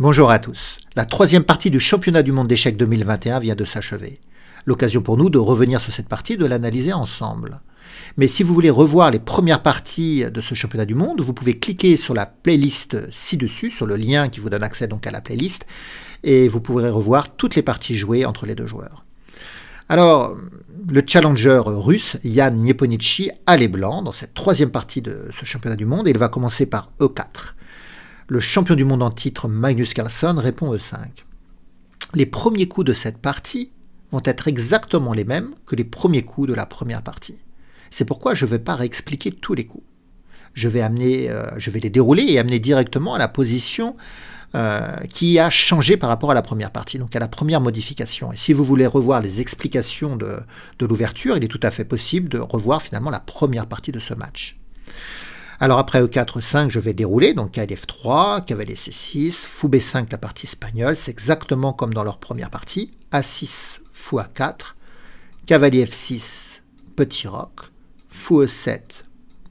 Bonjour à tous. La troisième partie du championnat du monde d'échecs 2021 vient de s'achever. L'occasion pour nous de revenir sur cette partie, de l'analyser ensemble. Mais si vous voulez revoir les premières parties de ce championnat du monde, vous pouvez cliquer sur la playlist ci-dessus, sur le lien qui vous donne accès donc à la playlist, et vous pourrez revoir toutes les parties jouées entre les deux joueurs. Alors, le challenger russe Yann Nieponichi a les blancs dans cette troisième partie de ce championnat du monde et il va commencer par E4. Le champion du monde en titre Magnus Carlsen répond E5. Les premiers coups de cette partie vont être exactement les mêmes que les premiers coups de la première partie. C'est pourquoi je ne vais pas réexpliquer tous les coups. Je vais, euh, les dérouler et amener directement à la position euh, qui a changé par rapport à la première partie, donc à la première modification. Et si vous voulez revoir les explications de l'ouverture, il est tout à fait possible de revoir finalement la première partie de ce match. Alors après E4, E5, je vais dérouler, donc kf 3 cavalier C6, fou B5, la partie espagnole, c'est exactement comme dans leur première partie, A6, fou A4, cavalier F6, petit roc, fou E7,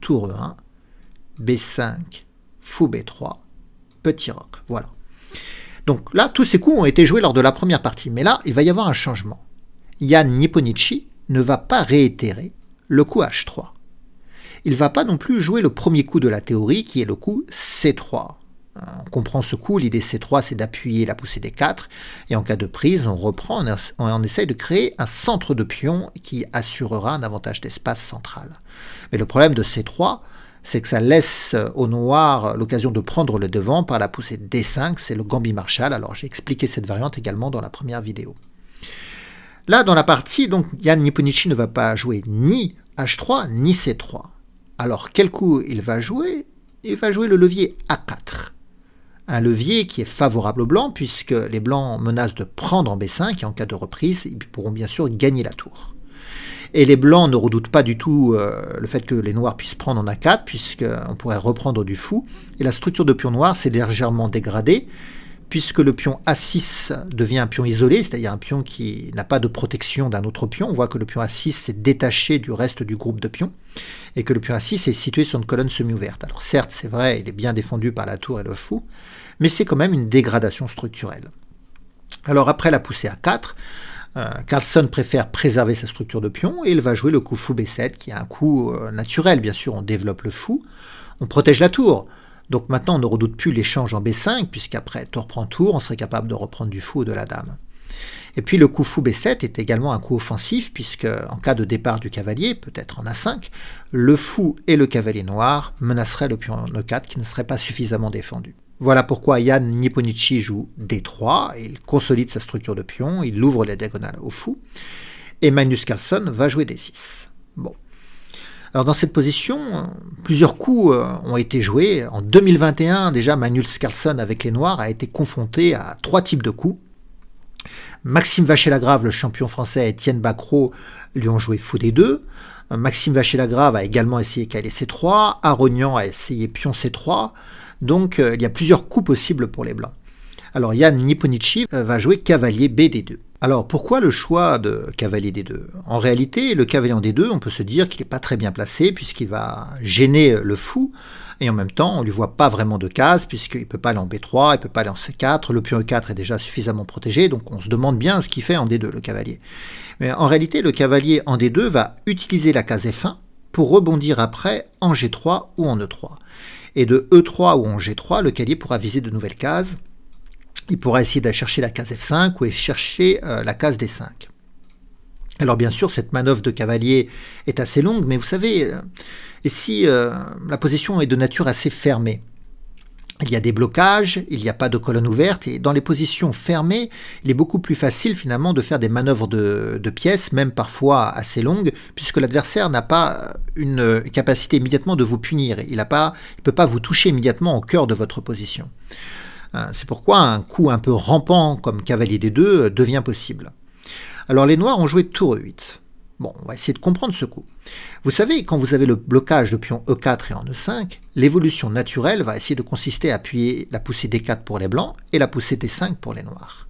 tour E1, B5, fou B3, petit roc, voilà. Donc là, tous ces coups ont été joués lors de la première partie, mais là, il va y avoir un changement. Yann Nipponichi ne va pas réitérer le coup H3 il va pas non plus jouer le premier coup de la théorie qui est le coup C3. Euh, on comprend ce coup, l'idée C3 c'est d'appuyer la poussée d 4, et en cas de prise, on reprend, on, essaye de créer un centre de pion qui assurera un avantage d'espace central. Mais le problème de C3, c'est que ça laisse au noir l'occasion de prendre le devant par la poussée D5, c'est le Gambi Marshall, alors j'ai expliqué cette variante également dans la première vidéo. Là, dans la partie, donc Yann Niponichi ne va pas jouer ni H3 ni C3. Alors quel coup il va jouer Il va jouer le levier A4. Un levier qui est favorable aux blancs puisque les blancs menacent de prendre en B5 et en cas de reprise, ils pourront bien sûr gagner la tour. Et les blancs ne redoutent pas du tout euh, le fait que les noirs puissent prendre en A4 puisqu'on pourrait reprendre du fou. Et la structure de pion noir s'est légèrement dégradée puisque le pion A6 devient un pion isolé, c'est-à-dire un pion qui n'a pas de protection d'un autre pion, on voit que le pion A6 s'est détaché du reste du groupe de pions, et que le pion A6 est situé sur une colonne semi-ouverte. Alors certes, c'est vrai, il est bien défendu par la tour et le fou, mais c'est quand même une dégradation structurelle. Alors après la poussée a 4, euh, Carlson préfère préserver sa structure de pion et il va jouer le coup fou B7, qui est un coup euh, naturel, bien sûr, on développe le fou, on protège la tour, donc maintenant, on ne redoute plus l'échange en B5, puisqu'après tour prend tour, on serait capable de reprendre du fou ou de la dame. Et puis le coup fou B7 est également un coup offensif, puisque en cas de départ du cavalier, peut-être en A5, le fou et le cavalier noir menaceraient le pion E4 qui ne serait pas suffisamment défendu. Voilà pourquoi Yann Nipponichi joue D3, il consolide sa structure de pion, il ouvre les diagonales au fou, et Magnus Carlsen va jouer D6. Bon, alors dans cette position, plusieurs coups euh, ont été joués. En 2021, déjà, Manuel Carlsen avec les Noirs a été confronté à trois types de coups. Maxime vaché lagrave le champion français, et Étienne Bacro lui ont joué faux des deux. Maxime vaché lagrave a également essayé cavalier C3. Aronian a essayé pion C3. Donc euh, il y a plusieurs coups possibles pour les Blancs. Alors Yann Niponichi euh, va jouer cavalier B 2 alors pourquoi le choix de cavalier D2 En réalité, le cavalier en D2, on peut se dire qu'il n'est pas très bien placé puisqu'il va gêner le fou et en même temps on ne lui voit pas vraiment de case puisqu'il ne peut pas aller en B3, il ne peut pas aller en C4, le pion E4 est déjà suffisamment protégé donc on se demande bien ce qu'il fait en D2 le cavalier. Mais en réalité, le cavalier en D2 va utiliser la case F1 pour rebondir après en G3 ou en E3. Et de E3 ou en G3, le cavalier pourra viser de nouvelles cases il pourra essayer d'aller chercher la case F5 ou chercher euh, la case D5. Alors bien sûr, cette manœuvre de cavalier est assez longue, mais vous savez, euh, et si euh, la position est de nature assez fermée il y a des blocages, il n'y a pas de colonne ouverte, et dans les positions fermées, il est beaucoup plus facile finalement de faire des manœuvres de, de pièces, même parfois assez longues, puisque l'adversaire n'a pas une capacité immédiatement de vous punir, il ne peut pas vous toucher immédiatement au cœur de votre position. Euh, c'est pourquoi un coup un peu rampant comme cavalier des 2 euh, devient possible. Alors les noirs ont joué tour e 8. Bon, on va essayer de comprendre ce coup. Vous savez, quand vous avez le blocage de pion E4 et en E5, l'évolution naturelle va essayer de consister à appuyer la poussée D4 pour les blancs et la poussée D5 pour les noirs.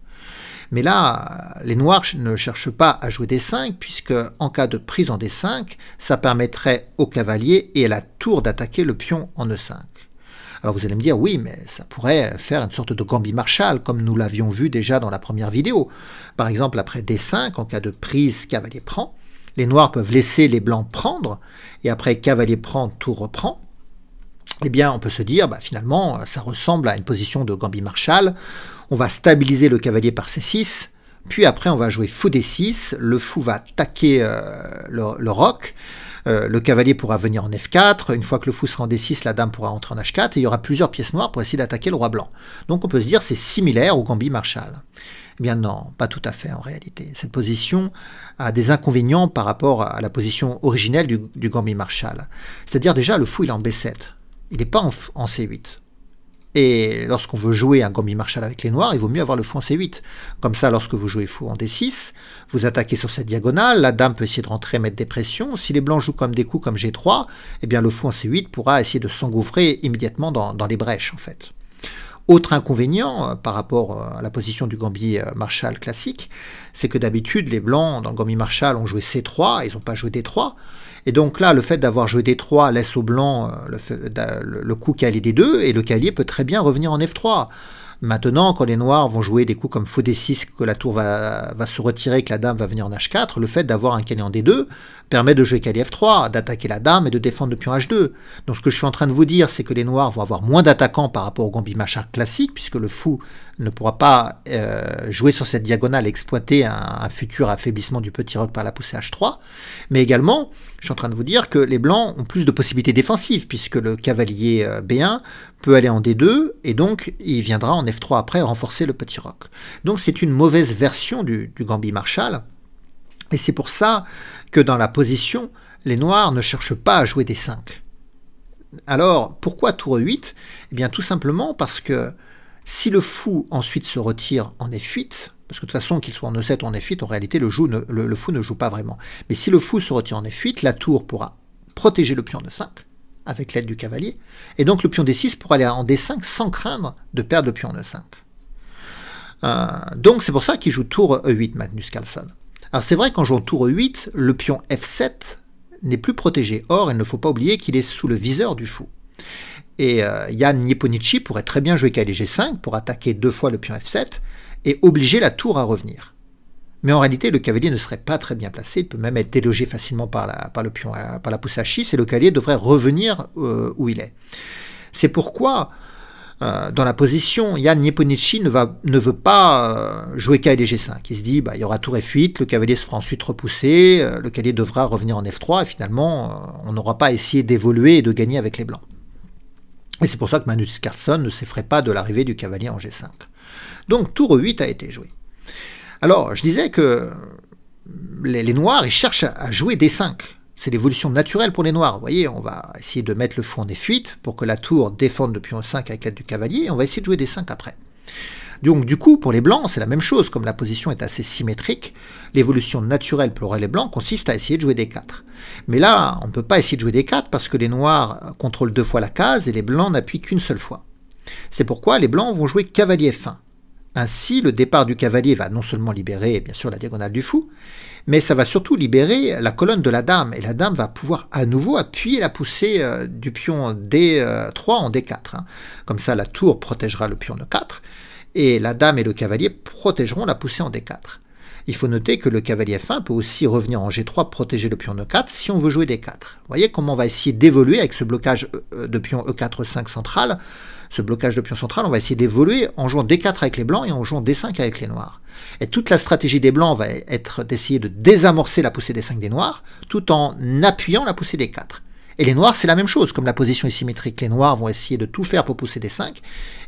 Mais là, les noirs ne cherchent pas à jouer D5, puisque en cas de prise en D5, ça permettrait au cavalier et à la tour d'attaquer le pion en E5. Alors vous allez me dire, oui, mais ça pourrait faire une sorte de Gambit Marshall, comme nous l'avions vu déjà dans la première vidéo. Par exemple, après D5, en cas de prise, cavalier prend. Les noirs peuvent laisser les blancs prendre, et après cavalier prend, tout reprend. Eh bien, on peut se dire, bah, finalement, ça ressemble à une position de Gambit Marshall. On va stabiliser le cavalier par C6, puis après on va jouer fou D6, le fou va attaquer euh, le roc, euh, le cavalier pourra venir en F4, une fois que le fou sera en D6, la dame pourra entrer en H4, et il y aura plusieurs pièces noires pour essayer d'attaquer le roi blanc. Donc on peut se dire c'est similaire au Gambit Marshall. Eh bien non, pas tout à fait en réalité. Cette position a des inconvénients par rapport à la position originelle du, Gambi Marshall. C'est-à-dire déjà le fou il est en B7, il n'est pas en C8. Et lorsqu'on veut jouer un gambit Marshall avec les noirs, il vaut mieux avoir le fou en C8. Comme ça, lorsque vous jouez fou en D6, vous attaquez sur cette diagonale, la dame peut essayer de rentrer, mettre des pressions. Si les blancs jouent comme des coups comme G3, eh bien le fou en C8 pourra essayer de s'engouffrer immédiatement dans, les brèches, en fait. Autre inconvénient euh, par rapport euh, à la position du gambier euh, Marshall classique, c'est que d'habitude, les blancs dans le gambier Marshall ont joué C3, ils n'ont pas joué D3. Et donc là, le fait d'avoir joué D3 laisse au blanc euh, le, coup calier D2, et le calier peut très bien revenir en F3. Maintenant, quand les noirs vont jouer des coups comme faux D6, que la tour va, se retirer, que la dame va venir en H4, le fait d'avoir un calier en D2 permet de jouer calier F3, d'attaquer la dame et de défendre le pion H2. Donc ce que je suis en train de vous dire, c'est que les noirs vont avoir moins d'attaquants par rapport au gambit classique, puisque le fou ne pourra pas euh, jouer sur cette diagonale et exploiter un, futur affaiblissement du petit roc par la poussée H3. Mais également, je suis en train de vous dire que les Blancs ont plus de possibilités défensives, puisque le cavalier euh, B1 peut aller en D2, et donc il viendra en F3 après renforcer le petit roc. Donc c'est une mauvaise version du, du Gambit Marshall, et c'est pour ça que dans la position, les Noirs ne cherchent pas à jouer des 5. Alors, pourquoi tour 8 Eh bien tout simplement parce que si le fou ensuite se retire en F8, parce que de toute façon, qu'il soit en E7 ou en F8, en réalité, le, fou ne joue pas vraiment. Mais si le fou se retire en F8, la tour pourra protéger le pion de E5, avec l'aide du cavalier, et donc le pion D6 pourra aller en D5 sans craindre de perdre le pion en E5. Euh, donc c'est pour ça qu'il joue tour E8, Magnus Carlsen. Alors c'est vrai qu'en jouant tour E8, le pion F7 n'est plus protégé. Or, il ne faut pas oublier qu'il est sous le viseur du fou. Et Yann euh, Nieponici pourrait très bien jouer kdg 5 pour attaquer deux fois le pion F7, et obliger la tour à revenir. Mais en réalité, le cavalier ne serait pas très bien placé, il peut même être délogé facilement par la, par le pion, par la poussée à 6 et le cavalier devrait revenir euh, où il est. C'est pourquoi, euh, dans la position, Yann Nepomniachtchi ne, veut pas euh, jouer cavalier G5. Il se dit, bah, il y aura tour F8, le cavalier sera ensuite repoussé. le cavalier devra revenir en F3, et finalement, on n'aura pas essayé d'évoluer et de gagner avec les blancs. Et c'est pour ça que Manus Carlson ne s'effraie pas de l'arrivée du cavalier en G5. Donc tour 8 a été joué. Alors, je disais que les, noirs, ils cherchent à jouer D5. C'est l'évolution naturelle pour les noirs. Vous voyez, on va essayer de mettre le fond des fuites pour que la tour défende depuis un 5 à 4 du cavalier, et on va essayer de jouer D5 après. Donc du coup, pour les blancs, c'est la même chose, comme la position est assez symétrique, l'évolution naturelle pour les blancs consiste à essayer de jouer des 4. Mais là, on ne peut pas essayer de jouer des 4 parce que les noirs contrôlent deux fois la case et les blancs n'appuient qu'une seule fois. C'est pourquoi les blancs vont jouer cavalier fin. Ainsi, le départ du cavalier va non seulement libérer bien sûr la diagonale du fou, mais ça va surtout libérer la colonne de la dame, et la dame va pouvoir à nouveau appuyer la poussée euh, du pion D3 en D4. Hein. Comme ça, la tour protégera le pion E4, et la dame et le cavalier protégeront la poussée en D4. Il faut noter que le cavalier F1 peut aussi revenir en G3 protéger le pion E4 si on veut jouer D4. Vous voyez comment on va essayer d'évoluer avec ce blocage euh, de pion E4-5 central ce blocage de pion central, on va essayer d'évoluer en jouant D4 avec les blancs et en jouant D5 avec les noirs. Et toute la stratégie des blancs va être d'essayer de désamorcer la poussée des 5 des noirs, tout en appuyant la poussée des 4. Et les noirs, c'est la même chose. Comme la position est symétrique, les noirs vont essayer de tout faire pour pousser des 5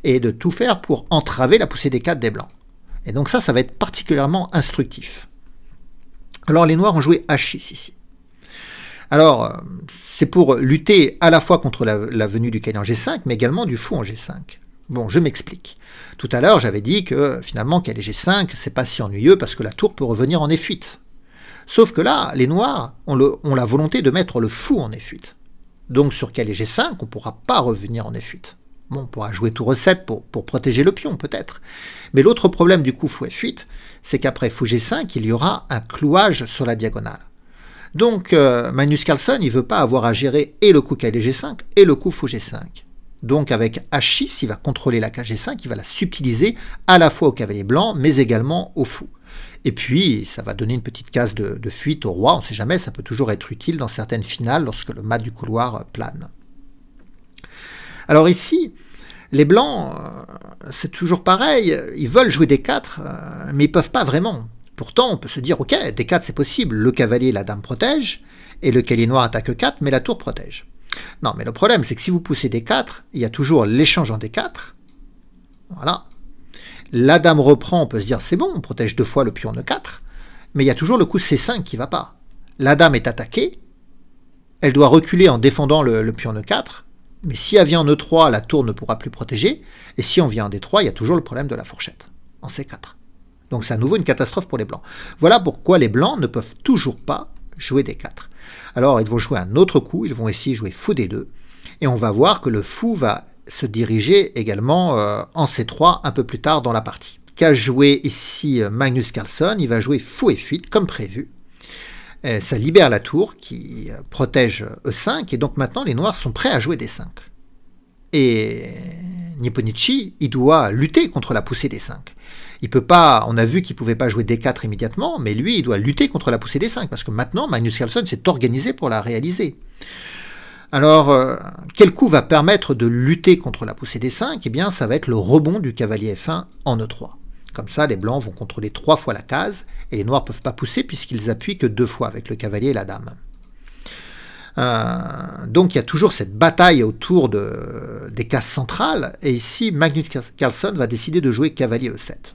et de tout faire pour entraver la poussée des 4 des blancs. Et donc ça, ça va être particulièrement instructif. Alors les noirs ont joué H6 ici. Alors, euh, c'est pour lutter à la fois contre la, venue du Cali en G5, mais également du fou en G5. Bon, je m'explique. Tout à l'heure, j'avais dit que finalement, est G5, c'est pas si ennuyeux parce que la tour peut revenir en F8. Sauf que là, les Noirs ont, la volonté de mettre le fou en F8. Donc sur Cali G5, on ne pourra pas revenir en F8. Bon, on pourra jouer tout recette pour, pour protéger le pion, peut-être. Mais l'autre problème du coup fou F8, c'est qu'après fou G5, il y aura un clouage sur la diagonale. Donc euh, Magnus Carlsen, il veut pas avoir à gérer et le coup g 5 et le coup fou G5. Donc avec H6, il va contrôler la KG5, il va la subtiliser à la fois au cavalier blanc, mais également au fou. Et puis, ça va donner une petite case de, fuite au roi, on ne sait jamais, ça peut toujours être utile dans certaines finales lorsque le mat du couloir euh, plane. Alors ici, les blancs, euh, c'est toujours pareil, ils veulent jouer des 4, mais ils peuvent pas vraiment, Pourtant, on peut se dire, ok, D4 c'est possible, le cavalier la dame protège, et le cavalier noir attaque 4, mais la tour protège. Non, mais le problème, c'est que si vous poussez D4, il y a toujours l'échange en D4. Voilà. La dame reprend, on peut se dire, c'est bon, on protège deux fois le pion de 4, mais il y a toujours le coup C5 qui va pas. La dame est attaquée, elle doit reculer en défendant le, pion de 4, mais si elle vient en E3, la tour ne pourra plus protéger, et si on vient en D3, il y a toujours le problème de la fourchette, en C4. Donc c'est à nouveau une catastrophe pour les blancs. Voilà pourquoi les blancs ne peuvent toujours pas jouer D4. Alors ils vont jouer un autre coup, ils vont ici jouer fou des 2 Et on va voir que le fou va se diriger également euh, en C3 un peu plus tard dans la partie. Qu'a joué ici euh, Magnus Carlsen Il va jouer fou et fuite comme prévu. Euh, ça libère la tour qui protège E5 et donc maintenant les noirs sont prêts à jouer D5. Et Nipponichi, il doit lutter contre la poussée des 5. Il peut pas, on a vu qu'il pouvait pas jouer D4 immédiatement, mais lui, il doit lutter contre la poussée d 5, parce que maintenant, Magnus Carlsen s'est organisé pour la réaliser. Alors, euh, quel coup va permettre de lutter contre la poussée d 5 Eh bien, ça va être le rebond du cavalier F1 en E3. Comme ça, les blancs vont contrôler trois fois la case, et les noirs ne peuvent pas pousser puisqu'ils appuient que deux fois avec le cavalier et la dame. Euh, donc il y a toujours cette bataille autour de, des cases centrales, et ici Magnus Carlsen va décider de jouer cavalier E7.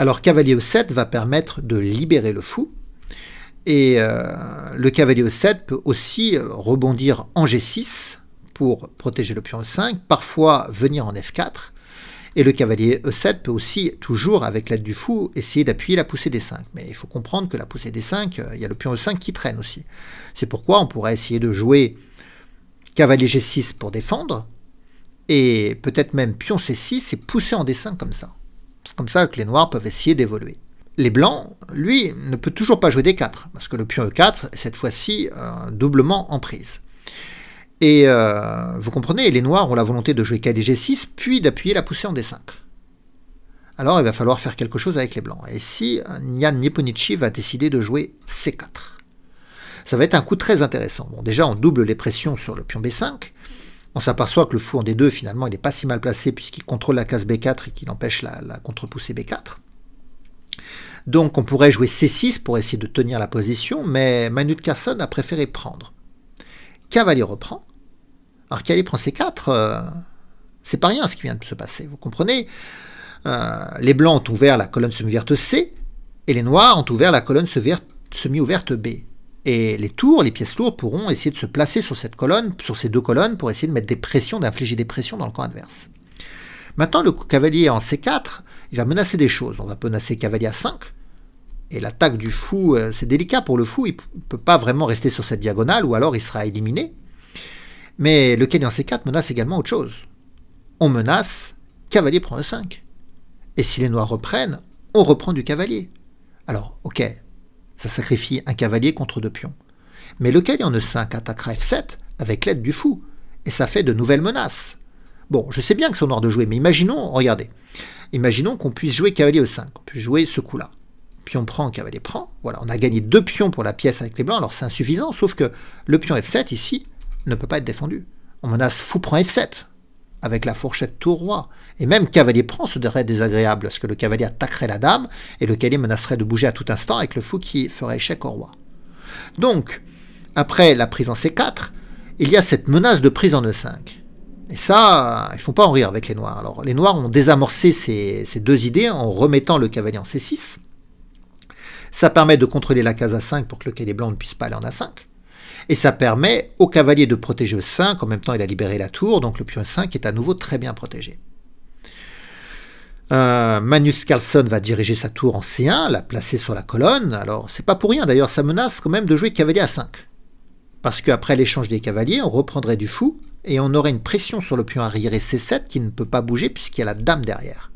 Alors cavalier E7 va permettre de libérer le fou. Et euh, le cavalier E7 peut aussi euh, rebondir en G6 pour protéger le pion E5, parfois venir en F4. Et le cavalier E7 peut aussi, toujours avec l'aide du fou, essayer d'appuyer la poussée des 5. Mais il faut comprendre que la poussée des 5, euh, il y a le pion E5 qui traîne aussi. C'est pourquoi on pourrait essayer de jouer cavalier G6 pour défendre, et peut-être même pion C6 et pousser en D5 comme ça. C'est comme ça que les noirs peuvent essayer d'évoluer. Les blancs, lui, ne peut toujours pas jouer d 4, parce que le pion E4 est cette fois-ci euh, doublement en prise. Et euh, vous comprenez, les noirs ont la volonté de jouer KDG6, puis d'appuyer la poussée en D5. Alors il va falloir faire quelque chose avec les blancs. Et si euh, Nyan Nipponichi va décider de jouer C4 Ça va être un coup très intéressant. Bon, déjà, on double les pressions sur le pion B5, on s'aperçoit que le fou en D2, finalement, il n'est pas si mal placé puisqu'il contrôle la case B4 et qu'il empêche la, contre-poussée B4. Donc on pourrait jouer C6 pour essayer de tenir la position, mais Magnus Carson a préféré prendre. Cavalier reprend. Alors Cavalier prend C4, euh, c'est pas rien ce qui vient de se passer, vous comprenez euh, Les blancs ont ouvert la colonne semi-ouverte C, et les noirs ont ouvert la colonne semi-ouverte B. Et les tours, les pièces lourdes pourront essayer de se placer sur cette colonne, sur ces deux colonnes, pour essayer de mettre des pressions, d'infliger des pressions dans le camp adverse. Maintenant, le cavalier en C4, il va menacer des choses. On va menacer cavalier à 5. Et l'attaque du fou, euh, c'est délicat pour le fou. Il ne peut pas vraiment rester sur cette diagonale, ou alors il sera éliminé. Mais le cavalier en C4 menace également autre chose. On menace, cavalier prend E5. Et si les noirs reprennent, on reprend du cavalier. Alors, ok, ça sacrifie un cavalier contre deux pions. Mais le en E5 attaquera F7 avec l'aide du fou, et ça fait de nouvelles menaces. Bon, je sais bien que c'est ordre de jouer, mais imaginons, regardez, imaginons qu'on puisse jouer cavalier E5, on puisse jouer ce coup-là. Pion prend, cavalier prend. Voilà, on a gagné deux pions pour la pièce avec les blancs, alors c'est insuffisant, sauf que le pion F7 ici ne peut pas être défendu. On menace fou prend F7, avec la fourchette tout roi. Et même cavalier prend ce serait désagréable, parce que le cavalier attaquerait la dame, et le cavalier menacerait de bouger à tout instant, avec le fou qui ferait échec au roi. Donc, après la prise en C4, il y a cette menace de prise en E5. Et ça, euh, ils ne font pas en rire avec les Noirs. Alors, les Noirs ont désamorcé ces, ces deux idées en remettant le cavalier en C6. Ça permet de contrôler la case A5 pour que le cavalier blanc ne puisse pas aller en A5. Et ça permet au cavalier de protéger le 5, en même temps il a libéré la tour, donc le pion 5 est à nouveau très bien protégé. Manus euh, Magnus Carlsen va diriger sa tour en C1, la placer sur la colonne. Alors, c'est pas pour rien d'ailleurs, ça menace quand même de jouer cavalier à 5. Parce qu'après l'échange des cavaliers, on reprendrait du fou et on aurait une pression sur le pion arriéré C7 qui ne peut pas bouger puisqu'il y a la dame derrière.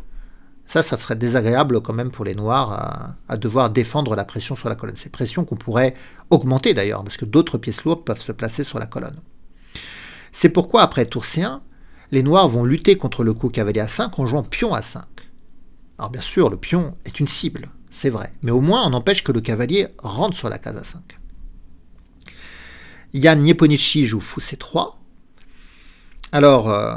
Ça, ça serait désagréable quand même pour les Noirs à, devoir défendre la pression sur la colonne. C'est pression qu'on pourrait augmenter d'ailleurs, parce que d'autres pièces lourdes peuvent se placer sur la colonne. C'est pourquoi, après tour C1, les Noirs vont lutter contre le coup cavalier à 5 en jouant pion à 5. Alors bien sûr, le pion est une cible, c'est vrai, mais au moins on empêche que le cavalier rentre sur la case à 5. Yann Nieponichi joue fou C3. Alors, euh,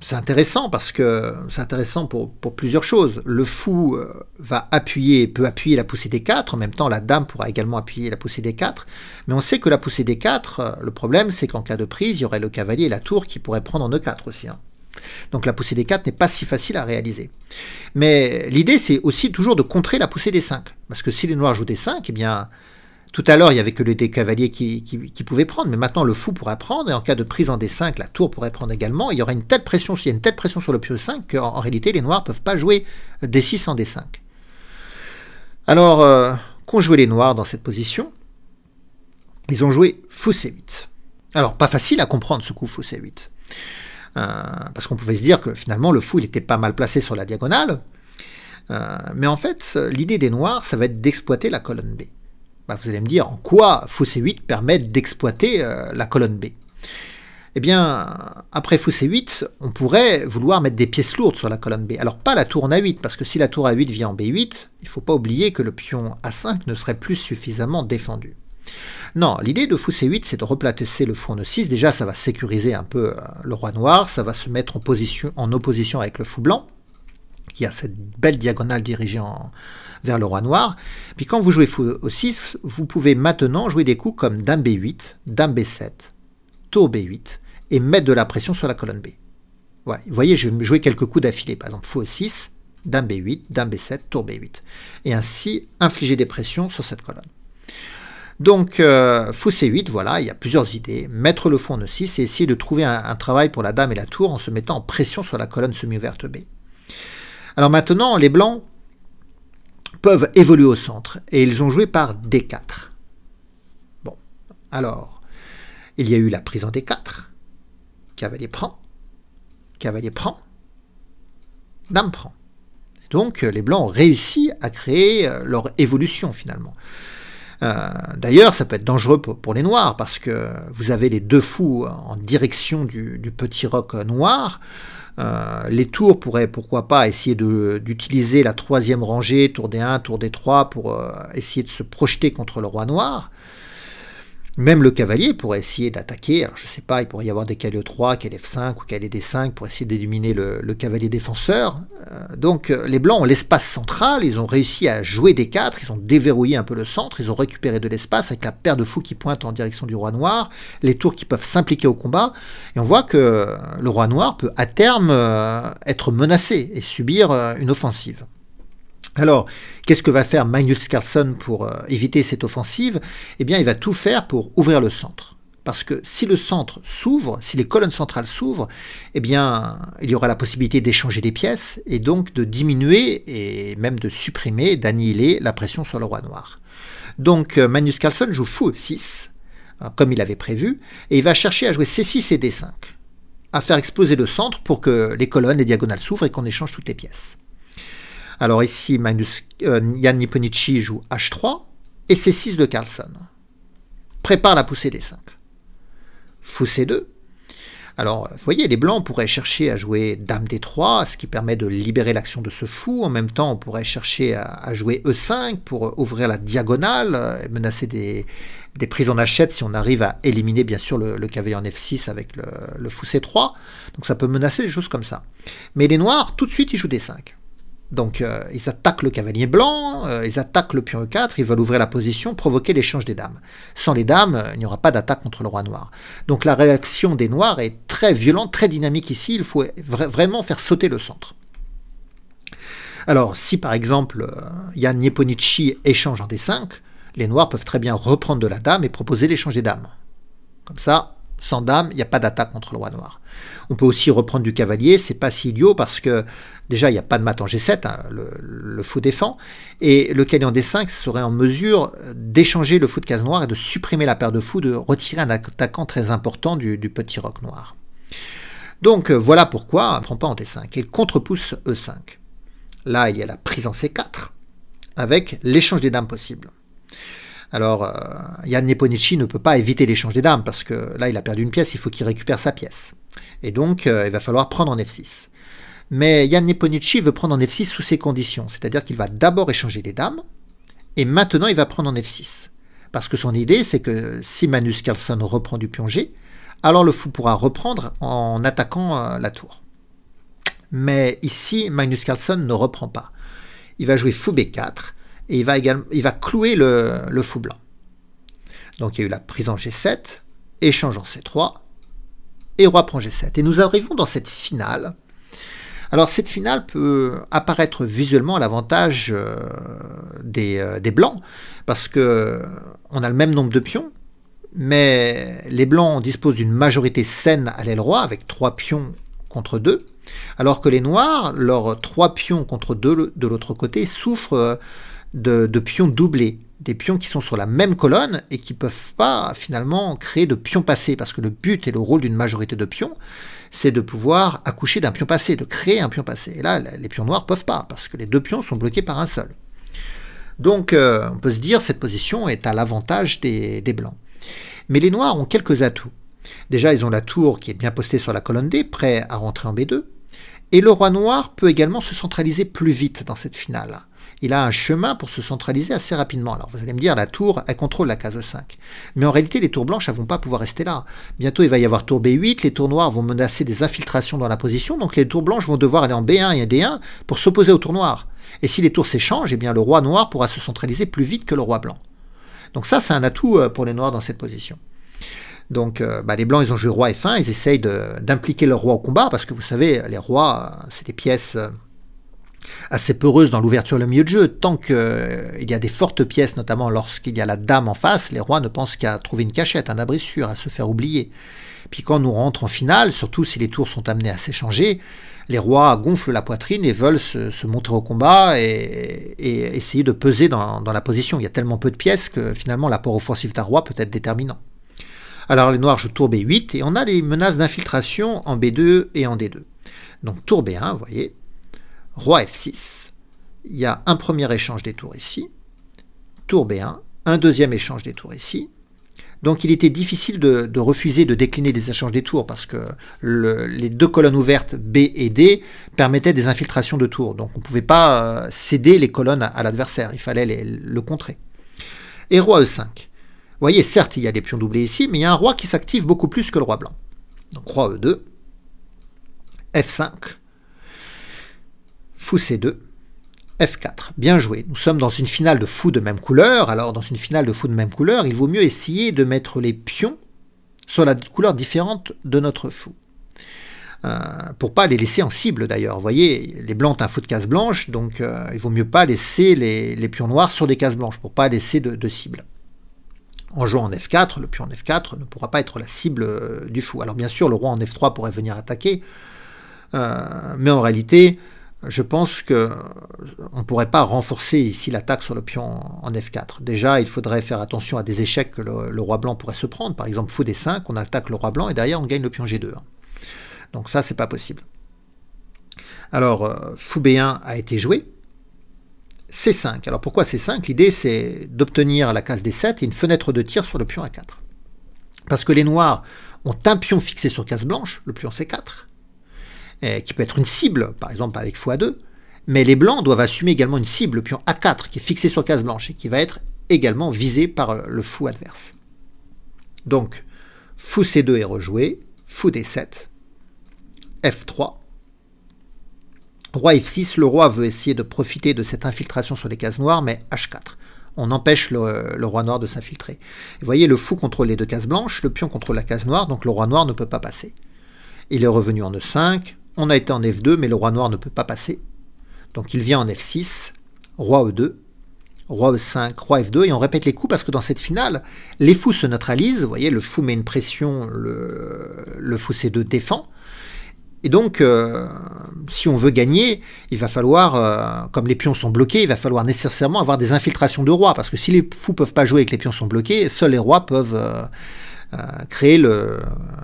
c'est intéressant parce que c'est intéressant pour, plusieurs choses. Le fou euh, va appuyer, peut appuyer la poussée des 4, en même temps la dame pourra également appuyer la poussée des 4, mais on sait que la poussée des 4, euh, le problème c'est qu'en cas de prise, il y aurait le cavalier et la tour qui pourraient prendre en E4 aussi. Hein. Donc la poussée des 4 n'est pas si facile à réaliser. Mais l'idée c'est aussi toujours de contrer la poussée des 5, parce que si les noirs jouent des 5, eh bien tout à l'heure, il n'y avait que les cavaliers qui, qui, pouvaient prendre, mais maintenant le fou pourrait prendre, et en cas de prise en D5, la tour pourrait prendre également. Il y aurait une telle pression, s'il y a une telle pression sur le pieu 5, qu'en en réalité, les noirs ne peuvent pas jouer euh, D6 en D5. Alors, euh, qu'ont joué les noirs dans cette position Ils ont joué fou C8. E Alors, pas facile à comprendre ce coup fou C8. E euh, parce qu'on pouvait se dire que finalement, le fou, il était pas mal placé sur la diagonale. mais en fait, l'idée des noirs, ça va être d'exploiter la colonne B. Bah, vous allez me dire en quoi c 8 permet d'exploiter euh, la colonne B. Eh bien, après c 8, on pourrait vouloir mettre des pièces lourdes sur la colonne B. Alors pas la tour en A8, parce que si la tour A8 vient en B8, il ne faut pas oublier que le pion A5 ne serait plus suffisamment défendu. Non, l'idée de fou C8, c'est de replacer le fou 6 Déjà, ça va sécuriser un peu euh, le roi noir, ça va se mettre en, en opposition avec le fou blanc, qui a cette belle diagonale dirigée en, vers le roi noir. Puis quand vous jouez fou au 6, vous pouvez maintenant jouer des coups comme dame B8, dame B7, tour B8, et mettre de la pression sur la colonne B. vous voyez, je vais jouer quelques coups d'affilée. Par exemple, Faux au 6, dame B8, dame B7, tour B8. Et ainsi, infliger des pressions sur cette colonne. Donc, euh, faux fou C8, voilà, il y a plusieurs idées. Mettre le fond en E6 et essayer de trouver un, travail pour la dame et la tour en se mettant en pression sur la colonne semi-ouverte B. Alors maintenant, les blancs peuvent évoluer au centre. Et ils ont joué par D4. Bon, alors, il y a eu la prise en D4. Cavalier prend. Cavalier prend. Dame prend. Donc, les Blancs ont réussi à créer euh, leur évolution, finalement. Euh, d'ailleurs, ça peut être dangereux pour, les Noirs, parce que vous avez les deux fous en direction du petit roc noir. Euh, les tours pourraient, pourquoi pas, essayer d'utiliser la troisième rangée, tour des 1, tour des 3, pour euh, essayer de se projeter contre le roi noir. Même le cavalier pourrait essayer d'attaquer. Alors, je sais pas, il pourrait y avoir des cavaliers 3, cavalier F5 ou cavalier D5 pour essayer d'éliminer le, cavalier défenseur. Euh, donc, euh, les Blancs ont l'espace central. Ils ont réussi à jouer des 4. Ils ont déverrouillé un peu le centre. Ils ont récupéré de l'espace avec la paire de fous qui pointe en direction du roi noir. Les tours qui peuvent s'impliquer au combat. Et on voit que le roi noir peut à terme euh, être menacé et subir une offensive. Alors, qu'est-ce que va faire Magnus Carlsen pour euh, éviter cette offensive Eh bien, il va tout faire pour ouvrir le centre. Parce que si le centre s'ouvre, si les colonnes centrales s'ouvrent, eh bien, il y aura la possibilité d'échanger des pièces et donc de diminuer et même de supprimer, d'annihiler la pression sur le roi noir. Donc, euh, Magnus Carlsen joue fou 6, hein, comme il avait prévu, et il va chercher à jouer C6 et D5, à faire exploser le centre pour que les colonnes, les diagonales s'ouvrent et qu'on échange toutes les pièces. Alors ici, Magnus, Yann euh, Nipponichi joue H3 et C6 de Carlson. Prépare la poussée des 5. Fou C2. Alors, vous euh, voyez, les blancs pourraient chercher à jouer Dame D3, ce qui permet de libérer l'action de ce fou. En même temps, on pourrait chercher à, jouer E5 pour euh, ouvrir la diagonale et menacer des, des, prises en achète si on arrive à éliminer, bien sûr, le, le cavalier en F6 avec le, le fou C3. Donc ça peut menacer des choses comme ça. Mais les noirs, tout de suite, ils jouent D5. Donc euh, ils attaquent le cavalier blanc, euh, ils attaquent le pion E4, ils veulent ouvrir la position, provoquer l'échange des dames. Sans les dames, euh, il n'y aura pas d'attaque contre le roi noir. Donc la réaction des noirs est très violente, très dynamique ici, il faut vraiment faire sauter le centre. Alors si par exemple Yann Nepomniachtchi échange en D5, les noirs peuvent très bien reprendre de la dame et proposer l'échange des dames. Comme ça, sans dame, il n'y a pas d'attaque contre le roi noir. On peut aussi reprendre du cavalier, c'est pas si idiot parce que Déjà, il n'y a pas de mat en G7, hein, le, fou faux défend. Et le en D5 serait en mesure d'échanger le fou de case noire et de supprimer la paire de fous, de retirer un attaquant très important du, petit roc noir. Donc euh, voilà pourquoi on hein, ne prend pas en D5. Il contre E5. Là, il y a la prise en C4 avec l'échange des dames possible. Alors, euh, Yann Neponichi ne peut pas éviter l'échange des dames parce que là, il a perdu une pièce, il faut qu'il récupère sa pièce. Et donc, euh, il va falloir prendre en F6 mais Yann Neponucci veut prendre en f6 sous ces conditions, c'est-à-dire qu'il va d'abord échanger les dames, et maintenant il va prendre en f6. Parce que son idée, c'est que si Magnus Carlson reprend du pion G, alors le fou pourra reprendre en attaquant euh, la tour. Mais ici, Magnus Carlsen ne reprend pas. Il va jouer fou B4, et il va, également, il va clouer le, le fou blanc. Donc il y a eu la prise en G7, échange en C3, et roi prend G7. Et nous arrivons dans cette finale alors cette finale peut apparaître visuellement à l'avantage euh, euh, des, blancs, parce que euh, on a le même nombre de pions, mais les blancs disposent d'une majorité saine à l'aile roi, avec trois pions contre deux alors que les noirs, leurs trois pions contre deux de l'autre côté, souffrent de, de, pions doublés, des pions qui sont sur la même colonne et qui ne peuvent pas finalement créer de pions passés, parce que le but et le rôle d'une majorité de pions, c'est de pouvoir accoucher d'un pion passé, de créer un pion passé. Et là, les pions noirs peuvent pas, parce que les deux pions sont bloqués par un seul. Donc, euh, on peut se dire cette position est à l'avantage des, des blancs. Mais les noirs ont quelques atouts. Déjà, ils ont la tour qui est bien postée sur la colonne D, prêt à rentrer en B2. Et le roi noir peut également se centraliser plus vite dans cette finale il a un chemin pour se centraliser assez rapidement. Alors vous allez me dire, la tour, elle contrôle la case 5. Mais en réalité, les tours blanches, elles vont pas pouvoir rester là. Bientôt, il va y avoir tour B8, les tours noires vont menacer des infiltrations dans la position, donc les tours blanches vont devoir aller en B1 et D1 pour s'opposer aux tours noires. Et si les tours s'échangent, eh bien le roi noir pourra se centraliser plus vite que le roi blanc. Donc ça, c'est un atout euh, pour les noirs dans cette position. Donc euh, bah, les blancs, ils ont joué roi F1, ils essayent d'impliquer leur roi au combat, parce que vous savez, les rois, euh, c'est des pièces assez peureuse dans l'ouverture le milieu de jeu. Tant qu'il euh, il y a des fortes pièces, notamment lorsqu'il y a la dame en face, les rois ne pensent qu'à trouver une cachette, un abri sûr, à se faire oublier. Puis quand nous rentre en finale, surtout si les tours sont amenés à s'échanger, les rois gonflent la poitrine et veulent se, montrer au combat et, essayer de peser dans, la position. Il y a tellement peu de pièces que finalement l'apport offensif d'un roi peut être déterminant. Alors les noirs jouent tour B8 et on a les menaces d'infiltration en B2 et en D2. Donc tour B1, vous voyez, Roi F6, il y a un premier échange des tours ici, tour B1, un deuxième échange des tours ici. Donc il était difficile de, refuser de décliner des échanges des tours parce que les deux colonnes ouvertes B et D permettaient des infiltrations de tours. Donc on ne pouvait pas euh, céder les colonnes à, l'adversaire, il fallait le contrer. Et roi E5. Vous voyez, certes, il y a des pions doublés ici, mais il y a un roi qui s'active beaucoup plus que le roi blanc. Donc roi E2, F5, Fou C2, F4. Bien joué. Nous sommes dans une finale de fou de même couleur. Alors, dans une finale de fou de même couleur, il vaut mieux essayer de mettre les pions sur la couleur différente de notre fou. Euh, pour pas les laisser en cible d'ailleurs. Vous voyez, les blancs ont un fou de case blanche, donc euh, il vaut mieux pas laisser les, pions noirs sur des cases blanches pour pas laisser de, cible. En jouant en F4, le pion en F4 ne pourra pas être la cible euh, du fou. Alors bien sûr, le roi en F3 pourrait venir attaquer, euh, mais en réalité, je pense que euh, on ne pourrait pas renforcer ici l'attaque sur le pion en F4. Déjà, il faudrait faire attention à des échecs que le, roi blanc pourrait se prendre. Par exemple, fou D5, on attaque le roi blanc et derrière on gagne le pion G2. Donc ça, c'est pas possible. Alors, euh, fou B1 a été joué. C5. Alors pourquoi C5 L'idée, c'est d'obtenir la case D7 et une fenêtre de tir sur le pion A4. Parce que les noirs ont un pion fixé sur case blanche, le pion C4, euh, qui peut être une cible, par exemple avec x2, mais les blancs doivent assumer également une cible, le pion A4, qui est fixé sur case blanche et qui va être également visé par euh, le fou adverse. Donc, fou C2 est rejoué, fou D7, F3, roi F6, le roi veut essayer de profiter de cette infiltration sur les cases noires, mais H4 on empêche le, le, roi noir de s'infiltrer. Vous voyez, le fou contrôle les deux cases blanches, le pion contrôle la case noire, donc le roi noir ne peut pas passer. Il est revenu en E5, on a été en f2, mais le roi noir ne peut pas passer. Donc il vient en f6, roi e2, roi e5, roi f2, et on répète les coups parce que dans cette finale, les fous se neutralisent, vous voyez, le fou met une pression, le, le fou c2 défend, et donc, euh, si on veut gagner, il va falloir, euh, comme les pions sont bloqués, il va falloir nécessairement avoir des infiltrations de rois, parce que si les fous peuvent pas jouer et que les pions sont bloqués, seuls les rois peuvent, euh, euh, créer le,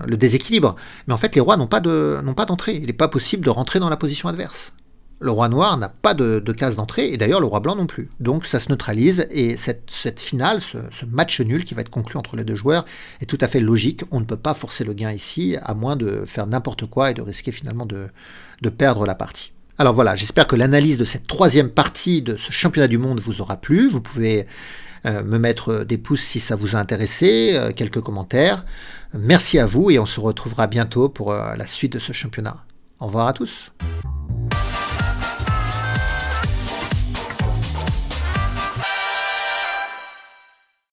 déséquilibre. Mais en fait, les rois n'ont pas d'entrée. Il n'est pas possible de rentrer dans la position adverse. Le roi noir n'a pas de, de case d'entrée, et d'ailleurs le roi blanc non plus. Donc ça se neutralise, et cette, cette finale, ce, match nul qui va être conclu entre les deux joueurs, est tout à fait logique. On ne peut pas forcer le gain ici, à moins de faire n'importe quoi et de risquer finalement de, de perdre la partie. Alors voilà, j'espère que l'analyse de cette troisième partie de ce championnat du monde vous aura plu. Vous pouvez euh, me mettre euh, des pouces si ça vous a intéressé, euh, quelques commentaires. Merci à vous et on se retrouvera bientôt pour la suite de ce championnat. Au revoir à tous.